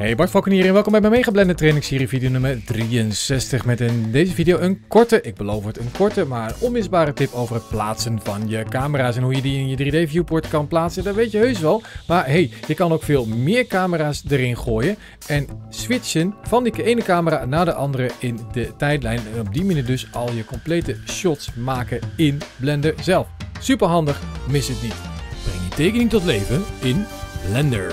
Hey Bart hier en welkom bij mijn training serie video nummer 63 met in deze video een korte, ik beloof het een korte, maar onmisbare tip over het plaatsen van je camera's en hoe je die in je 3D viewport kan plaatsen, dat weet je heus wel. Maar hey, je kan ook veel meer camera's erin gooien en switchen van die ene camera naar de andere in de tijdlijn en op die manier dus al je complete shots maken in Blender zelf. Super handig, mis het niet. Breng je tekening tot leven in Blender.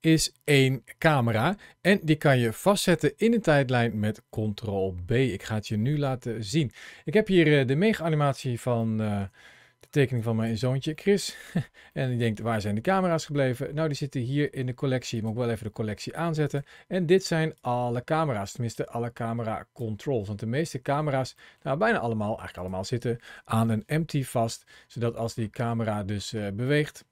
is één camera en die kan je vastzetten in een tijdlijn met Ctrl-B. Ik ga het je nu laten zien. Ik heb hier eh, de mega-animatie van eh, de tekening van mijn zoontje Chris. en die denkt, waar zijn de camera's gebleven? Nou, die zitten hier in de collectie. Moet wel even de collectie aanzetten. En dit zijn alle camera's, tenminste alle camera controls. Want de meeste camera's, nou bijna allemaal, eigenlijk allemaal zitten aan een empty vast. Zodat als die camera dus eh, beweegt,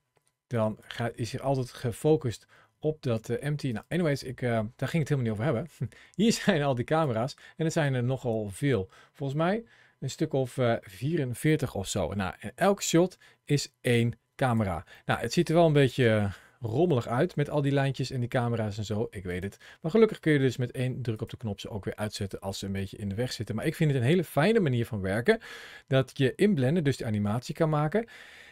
dan is hij altijd gefocust op dat uh, eh, MT. Nou, anyways, ik, eh, daar ging het helemaal niet over hebben. Hier zijn al die camera's en er zijn er nogal veel. Volgens mij een stuk of 44 eh, of zo. Nou, en elk shot is één camera. Nou, het ziet er wel een beetje rommelig uit met al die lijntjes en die camera's en zo. Ik weet het. Maar gelukkig kun je dus met één druk op de knop ze ook weer uitzetten als ze een beetje in de weg zitten. Maar ik vind het een hele fijne manier van werken. Dat je inblenden dus de animatie kan maken.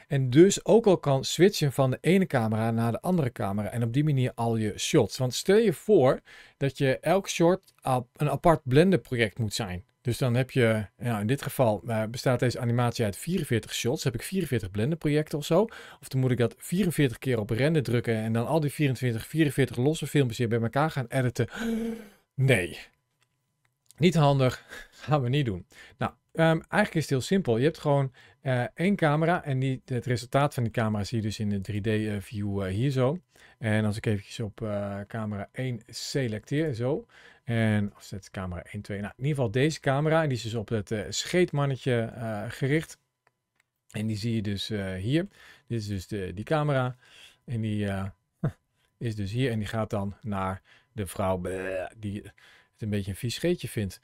En dus ook al kan switchen van de ene camera naar de andere camera. En op die manier al je shots. Want stel je voor dat je elk shot een apart blender project moet zijn. Dus dan heb je, nou in dit geval eh, bestaat deze animatie uit 44 shots. heb ik 44 projecten of zo. Of dan moet ik dat 44 keer op render drukken en dan al die 24, 44 losse filmpjes hier bij elkaar gaan editen. Nee. Niet handig. Gaan we niet doen. Nou, Ehm, eigenlijk is het heel simpel. Je hebt gewoon eh, één camera en die, het resultaat van die camera zie je dus in de 3D-view eh, eh, hier zo. En als ik eventjes op camera 1 selecteer, zo. En of zet camera 1, 2. Nou, in ieder geval deze camera. En die is dus op het scheetmannetje gericht. En die zie je dus hier. Dit is dus de, die camera. En die is dus hier. En die gaat dan naar de vrouw die het een beetje een vies scheetje vindt.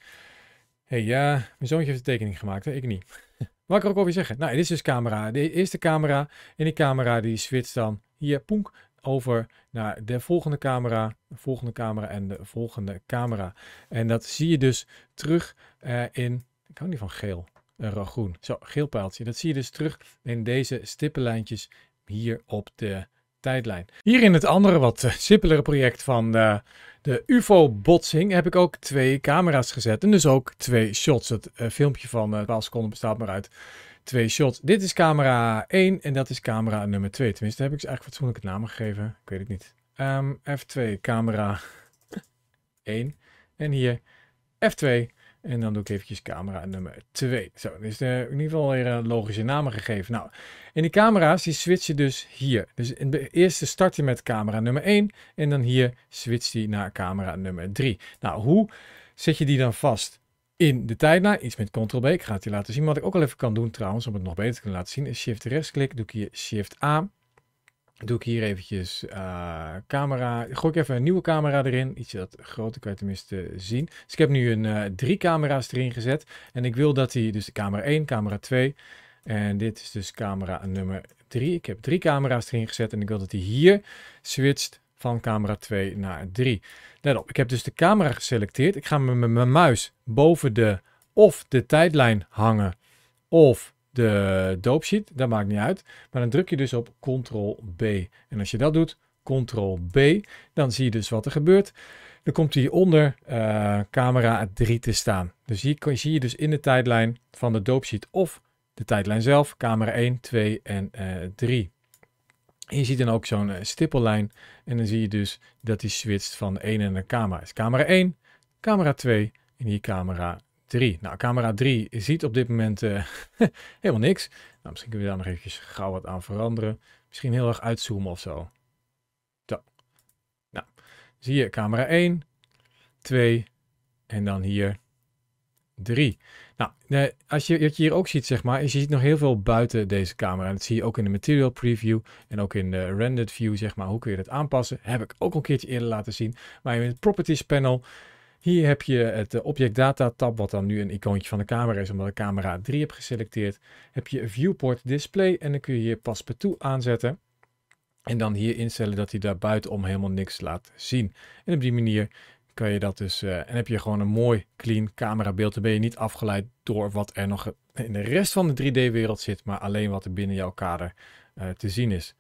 Hé ja, mijn zoontje heeft de tekening gemaakt, hè? ik niet. Wat kan ik ook alweer zeggen? Nou, dit is dus camera. De eerste camera. En die camera die switcht dan hier, poenk, over naar de volgende camera, de volgende camera en de volgende camera. En dat zie je dus terug eh, in, ik hou niet van geel, uh, groen, zo, geel pijltje. Dat zie je dus terug in deze stippenlijntjes hier op de tijdlijn. Hier in het andere, wat eh, simpelere project van eh, de UFO-botsing heb ik ook twee camera's gezet. En dus ook twee shots. Het uh, filmpje van uh, 12 seconden bestaat maar uit twee shots. Dit is camera 1 en dat is camera nummer 2. Tenminste, heb ik ze eigenlijk fatsoenlijk het naam gegeven. Ik weet het niet. Um, ehm, F2, camera 1. En hier F2, en dan doe ik eventjes camera nummer 2. Zo, is er in ieder geval weer een logische namen gegeven. Nou, en die camera's die switchen dus hier. Dus in de eerste start je met camera nummer 1 en dan hier switcht die naar camera nummer 3. Nou, hoe zet je die dan vast? In de tijdlijn, iets met Ctrl-B, ik ga het je laten zien. Wat ik ook al even kan doen trouwens, om het nog beter te kunnen laten zien, is Shift-rechtsklik, doe ik hier Shift-A doe ik hier eventjes eh, camera. Gooi ik even een nieuwe camera erin. Ietsje dat groter kan je tenminste eh, zien. Dus ik heb nu een, eh, drie camera's erin gezet. En ik wil dat die, dus de camera 1, camera 2. En dit is dus camera nummer 3. Ik heb drie camera's erin gezet. En ik wil dat die hier switcht van camera 2 naar 3. Let op, ik heb dus de camera geselecteerd. Ik ga met mijn muis boven de of de tijdlijn hangen. Of de doopsheet, dat maakt niet uit. Maar dan druk je dus op Ctrl-B. En als je dat doet, Ctrl-B, dan zie je dus wat er gebeurt. Dan komt hij onder eh, camera 3 te staan. Dus hier zie je dus in de tijdlijn van de doopsheet of de tijdlijn zelf, camera 1, 2 en 3. Eh, en je ziet dan ook zo'n eh, stippellijn en dan zie je dus dat die switcht van de en naar de camera. is camera 1, camera 2 en hier camera 3. Nou, camera 3 ziet op dit moment eh, helemaal niks. Nou, misschien kunnen we daar nog eventjes gauw wat aan veranderen. Misschien heel erg uitzoomen of zo. Zo. Nou, zie je camera 1, 2 en dan hier 3. Nou, als je, wat je hier ook ziet, zeg maar, is je ziet nog heel veel buiten deze camera. En dat zie je ook in de material preview en ook in de rendered view, zeg maar. Hoe kun je dat aanpassen? Heb ik ook een keertje eerder laten zien. Maar in het properties panel hier heb je het eh, Object Data tab, wat dan nu een icoontje van de camera is, omdat ik camera 3 heb geselecteerd. Heb je Viewport Display en dan kun je hier Passepartout aanzetten. En dan hier instellen dat hij daar buitenom helemaal niks laat zien. En op die manier kan je dat dus, eh, en heb je gewoon een mooi clean camera beeld Dan ben je niet afgeleid door wat er nog in de rest van de 3D-wereld zit, maar alleen wat er binnen jouw kader eh, te zien is.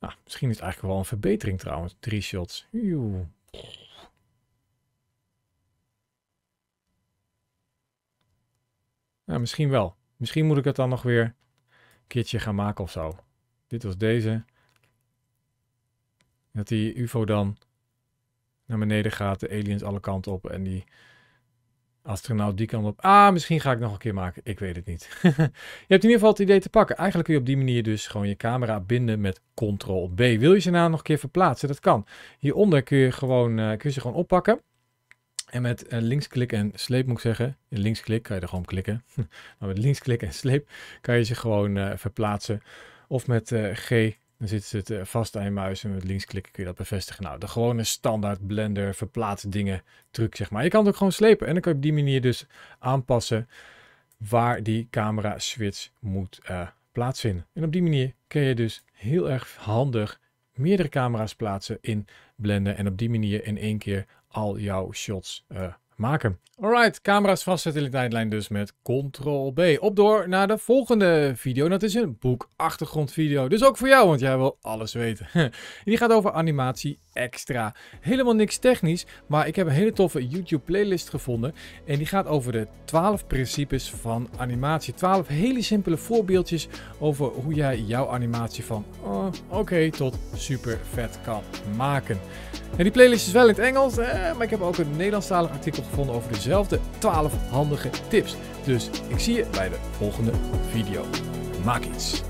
Nou, misschien is het eigenlijk wel een verbetering trouwens. 3 shots. Ja, misschien wel. Misschien moet ik het dan nog weer een keertje gaan maken of zo. Dit was deze. Dat die UFO dan naar beneden gaat, de aliens alle kanten op en die astronaut die kant op. Ah, misschien ga ik nog een keer maken. Ik weet het niet. je hebt in ieder geval het idee te pakken. Eigenlijk kun je op die manier dus gewoon je camera binden met Ctrl-B. Wil je ze nou nog een keer verplaatsen? Dat kan. Hieronder kun je, gewoon, eh, kun je ze gewoon oppakken. En met eh, linksklik en sleep moet ik zeggen, linksklik kan je er gewoon klikken, maar met linksklik en sleep kan je ze gewoon eh, verplaatsen. Of met eh, G, dan zit het vast aan je muis en met linksklik kun je dat bevestigen. Nou, de gewone standaard blender verplaats dingen truc zeg maar. Je kan het ook gewoon slepen en dan kan je op die manier dus aanpassen waar die camera switch moet plaatsvinden. En op die manier kun je dus heel erg handig meerdere camera's plaatsen in Blender en op die manier in één keer al jouw shots uh, maken. Alright, camera's vastzetten in de tijdlijn dus met Ctrl-B. Op door naar de volgende video. dat is een boekachtergrondvideo. Dus ook voor jou, want jij wil alles weten. Die gaat over animatie extra. Helemaal niks technisch, maar ik heb een hele toffe YouTube playlist gevonden. En die gaat over de 12 principes van animatie. 12 hele simpele voorbeeldjes over hoe jij jouw animatie van oh, oké tot super vet kan maken. En die playlist is wel in het Engels, eh, maar ik heb ook een Nederlandstalig artikel gevonden over dezelfde 12 handige tips. Dus ik zie je bij de volgende video. Maak iets!